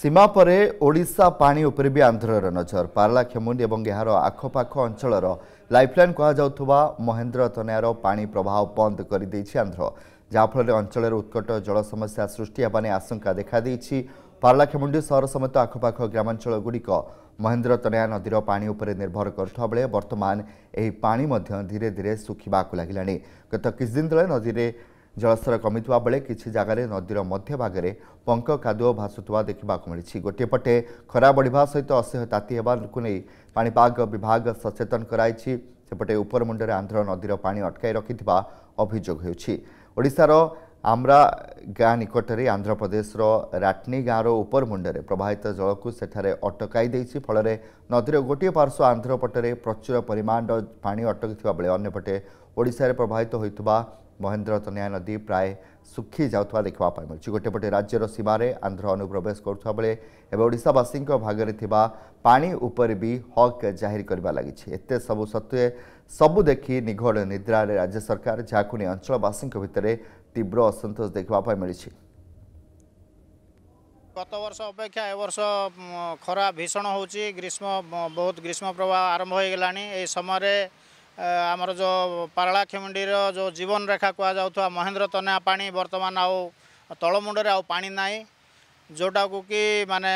ସୀମା ପରେ ଓଡ଼ିଶା ପାଣି ଉପରେ ବି ଆନ୍ଧ୍ରର ନଜର ପାରଲା ଖେମୁଣ୍ଡି ଏବଂ ଏହାର ଆଖପାଖ ଅଞ୍ଚଳର ଲାଇଫଲାଇନ୍ କୁହାଯାଉଥିବା ମହେନ୍ଦ୍ର ତନୟାର ପାଣି ପ୍ରବାହ ବନ୍ଦ କରିଦେଇଛି ଆନ୍ଧ୍ର ଯାହାଫଳରେ ଅଞ୍ଚଳରେ ଉତ୍କଟ ଜଳ ସମସ୍ୟା ସୃଷ୍ଟି ହେବା ନେଇ ଆଶଙ୍କା ଦେଖାଦେଇଛି ପାରଲା ଖେମୁଣ୍ଡି ସହର ସମେତ ଆଖପାଖ ଗ୍ରାମାଞ୍ଚଳଗୁଡ଼ିକ ମହେନ୍ଦ୍ର ତନୟା ନଦୀର ପାଣି ଉପରେ ନିର୍ଭର କରୁଥିବା ବେଳେ ବର୍ତ୍ତମାନ ଏହି ପାଣି ମଧ୍ୟ ଧୀରେ ଧୀରେ ଶୁଖିବାକୁ ଲାଗିଲାଣି ଗତ କିଛି ଦିନ ତଳେ ନଦୀରେ ଜଳସ୍ତର କମିଥିବା ବେଳେ କିଛି ଜାଗାରେ ନଦୀର ମଧ୍ୟଭାଗରେ ପଙ୍କ କାଦୁଅ ଭାସୁଥିବା ଦେଖିବାକୁ ମିଳିଛି ଗୋଟିଏ ପଟେ ଖରା ବଢ଼ିବା ସହିତ ଅସହ୍ୟ ତାତି ହେବାକୁ ନେଇ ପାଣିପାଗ ବିଭାଗ ସଚେତନ କରାଇଛି ସେପଟେ ଉପରମୁଣ୍ଡରେ ଆନ୍ଧ୍ର ନଦୀର ପାଣି ଅଟକାଇ ରଖିଥିବା ଅଭିଯୋଗ ହେଉଛି ଓଡ଼ିଶାର ଆମ୍ରା ଗାଁ ନିକଟରେ ଆନ୍ଧ୍ରପ୍ରଦେଶର ରାଟ୍ନି ଗାଁର ଉପରମୁଣ୍ଡରେ ପ୍ରବାହିତ ଜଳକୁ ସେଠାରେ ଅଟକାଇ ଦେଇଛି ଫଳରେ ନଦୀର ଗୋଟିଏ ପାର୍ଶ୍ୱ ଆନ୍ଧ୍ରପଟରେ ପ୍ରଚୁର ପରିମାଣର ପାଣି ଅଟକିଥିବା ବେଳେ ଅନ୍ୟପଟେ ଓଡ଼ିଶାରେ ପ୍ରବାହିତ ହୋଇଥିବା ମହେନ୍ଦ୍ର ତନିଆ ନଦୀ ପ୍ରାୟ ଶୁଖି ଯାଉଥିବା ଦେଖିବା ପାଇଁ ମିଳୁଛି ଗୋଟେପଟେ ରାଜ୍ୟର ସୀମାରେ ଆନ୍ଧ୍ର ଅନୁପ୍ରବେଶ କରୁଥିବା ବେଳେ ଏବେ ଓଡ଼ିଶାବାସୀଙ୍କ ଭାଗରେ ଥିବା ପାଣି ଉପରେ ବି ହକ୍ ଜାହିର କରିବା ଲାଗିଛି ଏତେ ସବୁ ସତ୍ତ୍ୱେ ସବୁ ଦେଖି ନିଘୋଡ଼ ନିଦ୍ରାରେ ରାଜ୍ୟ ସରକାର ଯାହାକୁ ନେଇ ଅଞ୍ଚଳବାସୀଙ୍କ ଭିତରେ ତୀବ୍ର ଅସନ୍ତୋଷ ଦେଖିବା ପାଇଁ ମିଳିଛି ଗତ ବର୍ଷ ଅପେକ୍ଷା ଏ ବର୍ଷ ଖରା ଭୀଷଣ ହେଉଛି ଗ୍ରୀଷ୍ମ ବହୁତ ଗ୍ରୀଷ୍ମ ପ୍ରବାହ ଆରମ୍ଭ ହୋଇଗଲାଣି ଏହି ସମୟରେ ଆମର ଯେଉଁ ପାରଳାଖେମୁଣ୍ଡିର ଯେଉଁ ଜୀବନ ରେଖା କୁହାଯାଉଥିବା ମହେନ୍ଦ୍ର ତନୟା ପାଣି ବର୍ତ୍ତମାନ ଆଉ ତଳମୁଣ୍ଡରେ ଆଉ ପାଣି ନାହିଁ ଯେଉଁଟାକୁ କି ମାନେ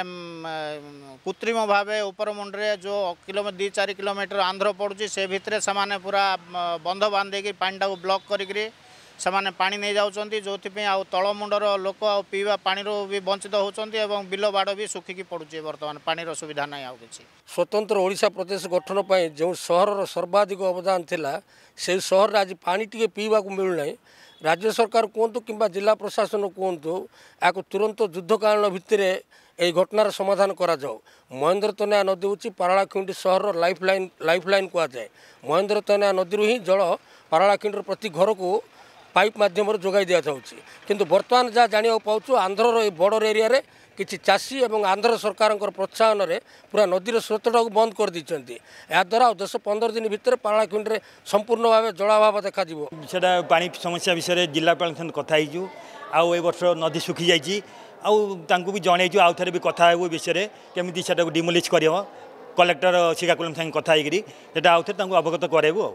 କୃତ୍ରିମ ଭାବେ ଉପର ମୁଣ୍ଡରେ ଯେଉଁ କିଲୋମିଟର ଦୁଇ ଚାରି କିଲୋମିଟର ଆନ୍ଧ୍ର ପଡ଼ୁଛି ସେ ଭିତରେ ସେମାନେ ପୁରା ବନ୍ଧ ବାନ୍ଧିକି ପାଣିଟାକୁ ବ୍ଲକ୍ କରିକିରି ସେମାନେ ପାଣି ନେଇଯାଉଛନ୍ତି ଯେଉଁଥିପାଇଁ ଆଉ ତଳମୁଣ୍ଡର ଲୋକ ଆଉ ପିଇବା ପାଣିରୁ ବି ବଞ୍ଚିତ ହେଉଛନ୍ତି ଏବଂ ବିଲ ବାଡ଼ ବି ଶୁଖିକି ପଡ଼ୁଛି ବର୍ତ୍ତମାନ ପାଣିର ସୁବିଧା ନାହିଁ ଆଉ କିଛି ସ୍ୱତନ୍ତ୍ର ଓଡ଼ିଶା ପ୍ରଦେଶ ଗଠନ ପାଇଁ ଯେଉଁ ସହରର ସର୍ବାଧିକ ଅବଦାନ ଥିଲା ସେହି ସହରରେ ଆଜି ପାଣି ଟିକେ ପିଇବାକୁ ମିଳୁନାହିଁ ରାଜ୍ୟ ସରକାର କୁହନ୍ତୁ କିମ୍ବା ଜିଲ୍ଲା ପ୍ରଶାସନ କୁହନ୍ତୁ ଏହାକୁ ତୁରନ୍ତ ଯୁଦ୍ଧ କାରଣ ଭିତ୍ତିରେ ଏହି ଘଟଣାର ସମାଧାନ କରାଯାଉ ମହେନ୍ଦ୍ର ତନୟା ନଦୀ ହେଉଛି ପାରାଳାଖୁଣ୍ଡି ସହରର ଲାଇଫ୍ ଲାଇନ୍ ଲାଇଫ୍ ଲାଇନ୍ କୁହାଯାଏ ମହେନ୍ଦ୍ର ତନୟା ନଦୀରୁ ହିଁ ଜଳ ପାରାଳାଖୁଣ୍ଡିର ପ୍ରତି ଘରକୁ ପାଇପ୍ ମାଧ୍ୟମରେ ଯୋଗାଇ ଦିଆଯାଉଛି କିନ୍ତୁ ବର୍ତ୍ତମାନ ଯାହା ଜାଣିବାକୁ ପାଉଛୁ ଆନ୍ଧ୍ରର ଏଇ ବର୍ଡ଼ର ଏରିଆରେ କିଛି ଚାଷୀ ଏବଂ ଆନ୍ଧ୍ର ସରକାରଙ୍କର ପ୍ରୋତ୍ସାହନରେ ପୁରା ନଦୀର ସ୍ରୋତଟାକୁ ବନ୍ଦ କରିଦେଇଛନ୍ତି ଏହାଦ୍ୱାରା ଆଉ ଦଶ ପନ୍ଦର ଦିନ ଭିତରେ ପାଳାଖଣ୍ଡରେ ସମ୍ପୂର୍ଣ୍ଣ ଭାବେ ଜଳାଭାବ ଦେଖାଯିବ ସେଇଟା ପାଣି ସମସ୍ୟା ବିଷୟରେ ଜିଲ୍ଲାପାଳ ସହିତ କଥା ହେଇଛୁ ଆଉ ଏ ବର୍ଷ ନଦୀ ଶୁଖିଯାଇଛି ଆଉ ତାଙ୍କୁ ବି ଜଣେଇଛୁ ଆଉ ଥରେ ବି କଥା ହେବୁ ବିଷୟରେ କେମିତି ସେଟାକୁ ଡିମୋଲିଜ୍ କରିବ କଲେକ୍ଟର ଶିକାକୁଲମ ସାଙ୍ଗେ କଥା ହେଇକିରି ସେଇଟା ଆଉ ତାଙ୍କୁ ଅବଗତ କରାଇବୁ ଆଉ